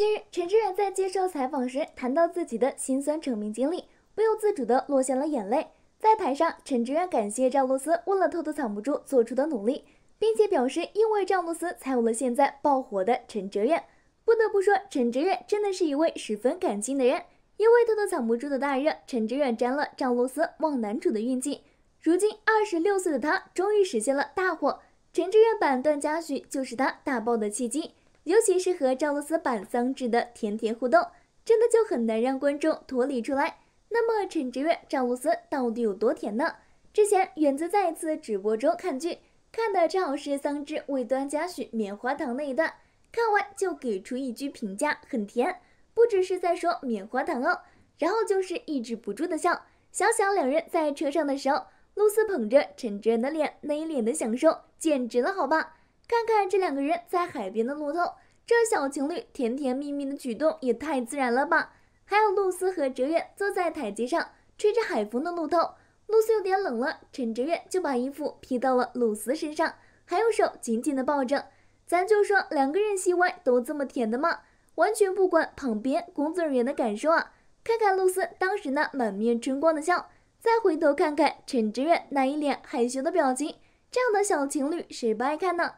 近日，陈哲远在接受采访时谈到自己的辛酸成名经历，不由自主地落下了眼泪。在台上，陈哲远感谢赵露思为了《偷偷藏不住》做出的努力，并且表示因为赵露思才有了现在爆火的陈哲远。不得不说，陈哲远真的是一位十分感性的人。因为《偷偷藏不住》的大热，陈哲远沾了赵露思旺男主的运气，如今二十六岁的他终于实现了大火。陈哲远版段嘉许就是他大爆的契机。尤其是和赵露思版桑稚的甜甜互动，真的就很难让观众脱离出来。那么陈哲远赵露思到底有多甜呢？之前远泽在一次直播中看剧，看的正好是桑稚为端嘉许棉花糖那一段，看完就给出一句评价：很甜，不只是在说棉花糖哦。然后就是抑制不住的笑。想想两人在车上的时候，露丝捧着陈哲远的脸，一脸的享受，简直了，好吧。看看这两个人在海边的路透，这小情侣甜甜蜜蜜的举动也太自然了吧！还有露丝和哲远坐在台阶上吹着海风的路透，露丝有点冷了，趁哲远就把衣服披到了露丝身上，还用手紧紧的抱着。咱就说两个人戏外都这么甜的吗？完全不管旁边工作人员的感受啊！看看露丝当时那满面春光的笑，再回头看看陈哲远那一脸害羞的表情，这样的小情侣谁不爱看呢？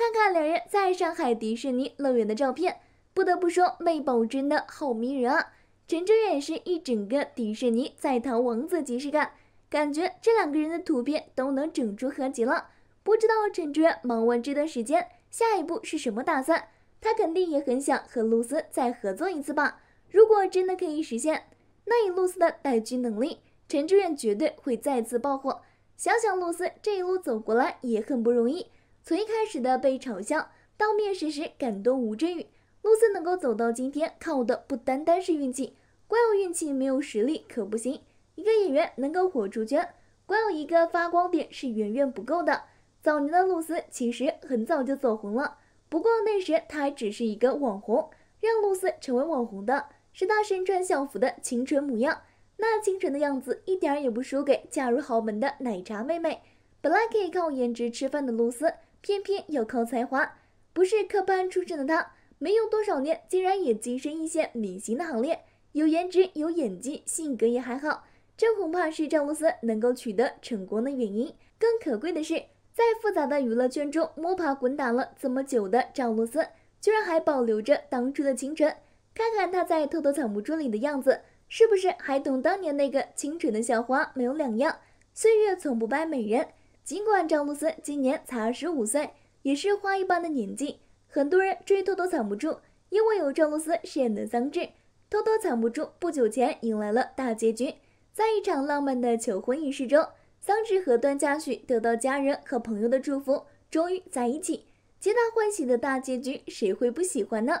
看看两人在上海迪士尼乐园的照片，不得不说，妹宝真的好迷人啊！陈志远是一整个迪士尼在逃王子即视感，感觉这两个人的图片都能整出合集了。不知道陈志远忙完这段时间，下一步是什么打算？他肯定也很想和露丝再合作一次吧？如果真的可以实现，那以露丝的带剧能力，陈志远绝对会再次爆火。想想露丝这一路走过来也很不容易。从一开始的被嘲笑，到面试时感动吴镇宇，露丝能够走到今天，靠的不单单是运气，光有运气没有实力可不行。一个演员能够火出圈，光有一个发光点是远远不够的。早年的露丝其实很早就走红了，不过那时她还只是一个网红。让露丝成为网红的是她身穿校服的清纯模样，那清纯的样子一点也不输给嫁入豪门的奶茶妹妹。本来可以靠颜值吃饭的露丝。偏偏要靠才华，不是科班出身的他，没用多少年，竟然也跻身一线明星的行列。有颜值，有演技，性格也还好，这恐怕是赵露思能够取得成功的原因。更可贵的是，在复杂的娱乐圈中摸爬滚打了这么久的赵露思，居然还保留着当初的清纯。看看她在《偷偷藏不住》里的样子，是不是还同当年那个清纯的小花没有两样？岁月从不败美人。尽管赵露思今年才二十五岁，也是花一般的年纪，很多人追剧都藏不住。因为有赵露思饰演的桑稚，偷偷藏不住。不久前迎来了大结局，在一场浪漫的求婚仪式中，桑稚和段嘉许得到家人和朋友的祝福，终于在一起。皆大欢喜的大结局，谁会不喜欢呢？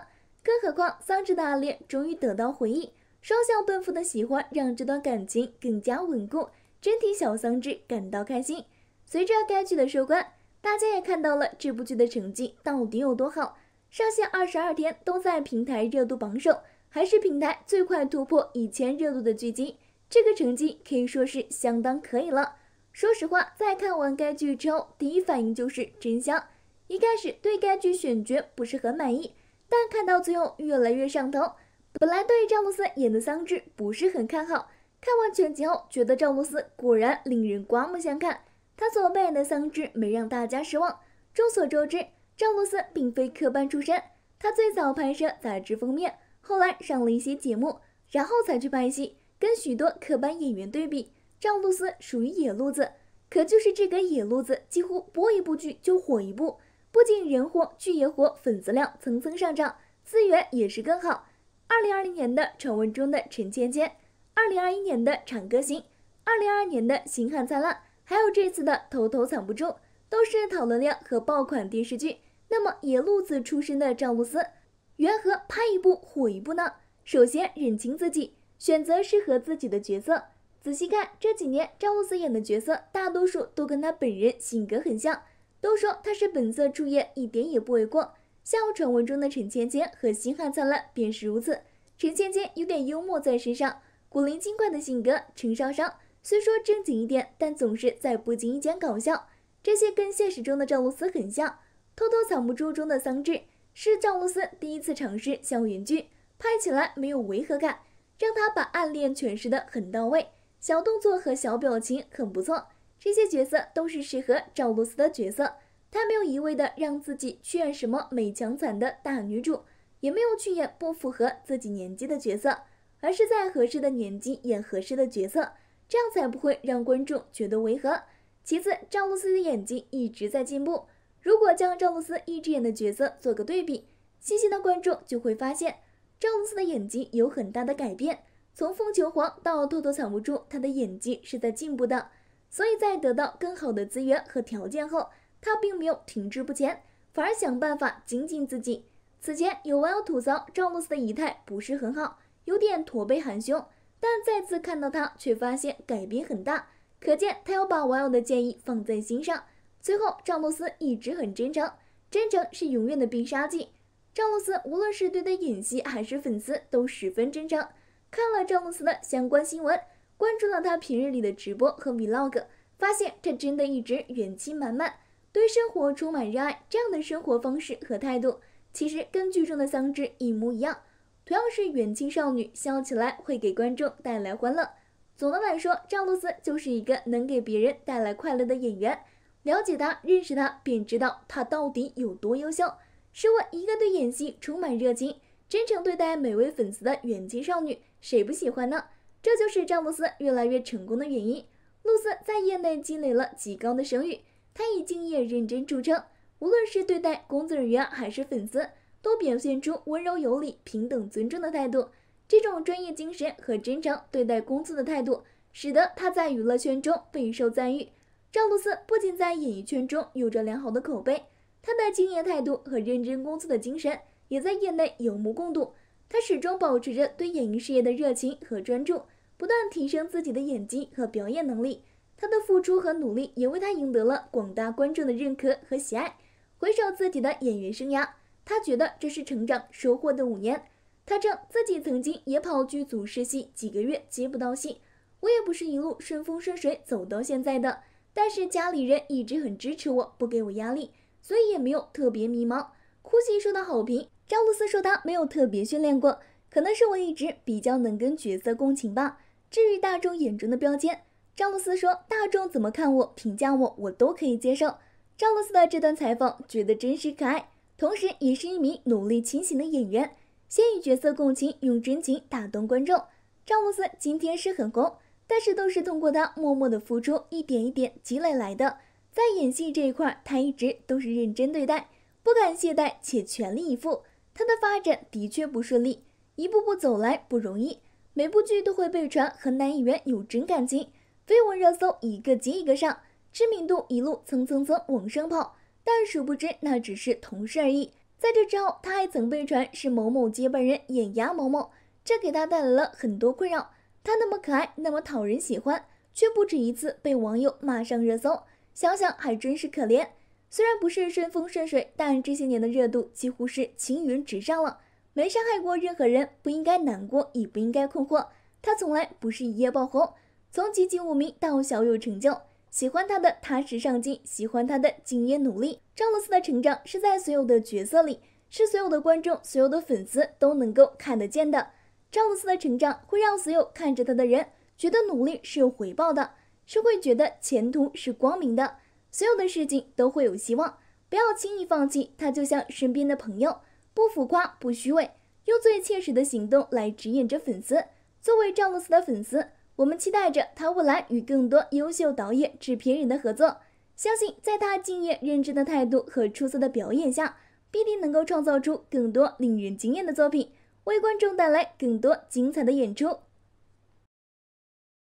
更何况桑稚的暗恋终于得到回应，双向奔赴的喜欢让这段感情更加稳固，真替小桑稚感到开心。随着该剧的收官，大家也看到了这部剧的成绩到底有多好。上线二十二天都在平台热度榜首，还是平台最快突破一千热度的剧集，这个成绩可以说是相当可以了。说实话，在看完该剧之后，第一反应就是真香。一开始对该剧选角不是很满意，但看到最后越来越上头。本来对赵露思演的桑稚不是很看好，看完全集后觉得赵露思果然令人刮目相看。他所扮演的桑稚没让大家失望。众所周知，赵露思并非科班出身，她最早拍摄杂志封面，后来上了一些节目，然后才去拍戏。跟许多科班演员对比，赵露思属于野路子。可就是这个野路子，几乎播一部剧就火一部，不仅人火，剧也火，粉丝量蹭蹭上涨，资源也是更好。二零二零年的《传闻中的陈芊芊》，二零二一年的《长歌行》，二零二二年的《星汉灿烂》。还有这次的头头藏不住》，都是讨论量和爆款电视剧。那么野路子出身的赵露思，缘何拍一部火一部呢？首先认清自己，选择适合自己的角色。仔细看这几年赵露思演的角色，大多数都跟她本人性格很像，都说她是本色出演一点也不为过。像传闻中的陈芊芊和星汉灿烂便是如此。陈芊芊有点幽默在身上，古灵精怪的性格，陈商商。虽说正经一点，但总是在不经意间搞笑。这些跟现实中的赵露思很像。偷偷藏不住中的桑稚是赵露思第一次尝试校园剧，拍起来没有违和感，让她把暗恋诠释的很到位，小动作和小表情很不错。这些角色都是适合赵露思的角色，她没有一味的让自己去演什么美强惨的大女主，也没有去演不符合自己年纪的角色，而是在合适的年纪演合适的角色。这样才不会让观众觉得违和。其次，赵露思的眼睛一直在进步。如果将赵露思一只眼的角色做个对比，细心的观众就会发现赵露思的眼睛有很大的改变。从凤求凰到偷偷藏不住，她的演技是在进步的。所以在得到更好的资源和条件后，她并没有停滞不前，反而想办法精进自己。此前有网友吐槽赵露思的仪态不是很好，有点驼背含胸。但再次看到他，却发现改变很大，可见他要把网友的建议放在心上。最后，赵露思一直很真诚，真诚是永远的必杀技。赵露思无论是对待演戏还是粉丝，都十分真诚。看了赵露思的相关新闻，关注了她平日里的直播和 vlog，发现她真的一直元气满满，对生活充满热爱。这样的生活方式和态度，其实跟剧中的桑稚一模一样。主要是元气少女笑起来会给观众带来欢乐。总的来说，赵露思就是一个能给别人带来快乐的演员。了解她、认识她，便知道她到底有多优秀。试问，一个对演戏充满热情、真诚对待每位粉丝的元气少女，谁不喜欢呢？这就是赵露思越来越成功的原因。露思在业内积累了极高的声誉，她以敬业认真著称，无论是对待工作人员还是粉丝。都表现出温柔有礼、平等尊重的态度。这种专业精神和真诚对待工作的态度，使得他在娱乐圈中备受赞誉。赵露思不仅在演艺圈中有着良好的口碑，她的敬业态度和认真工作的精神也在业内有目共睹。她始终保持着对演艺事业的热情和专注，不断提升自己的演技和表演能力。她的付出和努力也为她赢得了广大观众的认可和喜爱。回首自己的演员生涯。他觉得这是成长收获的五年。他称自己曾经也跑剧组试戏几个月接不到戏，我也不是一路顺风顺水走到现在的。但是家里人一直很支持我，不给我压力，所以也没有特别迷茫。哭戏受到好评，赵露思说他没有特别训练过，可能是我一直比较能跟角色共情吧。至于大众眼中的标签，赵露思说大众怎么看我、评价我，我都可以接受。赵露思的这段采访觉得真实可爱。同时，也是一名努力清醒的演员，先与角色共情，用真情打动观众。詹姆斯今天是很红，但是都是通过他默默的付出，一点一点积累来的。在演戏这一块，他一直都是认真对待，不敢懈怠，且全力以赴。他的发展的确不顺利，一步步走来不容易。每部剧都会被传和男演员有真感情，绯闻热搜一个接一个上，知名度一路蹭蹭蹭往上跑。但殊不知，那只是同事而已。在这之后，他还曾被传是某某接班人，眼压某某，这给他带来了很多困扰。他那么可爱，那么讨人喜欢，却不止一次被网友骂上热搜，想想还真是可怜。虽然不是顺风顺水，但这些年的热度几乎是青云直上了。没伤害过任何人，不应该难过，也不应该困惑。他从来不是一夜爆红，从籍籍无名到小有成就。喜欢他的踏实上进，喜欢他的敬业努力。赵露思的成长是在所有的角色里，是所有的观众、所有的粉丝都能够看得见的。赵露思的成长会让所有看着他的人觉得努力是有回报的，是会觉得前途是光明的，所有的事情都会有希望。不要轻易放弃。他就像身边的朋友，不浮夸，不虚伪，用最切实的行动来指引着粉丝。作为赵露思的粉丝。我们期待着他武兰与更多优秀导演、制片人的合作。相信在他敬业认真的态度和出色的表演下，必定能够创造出更多令人惊艳的作品，为观众带来更多精彩的演出。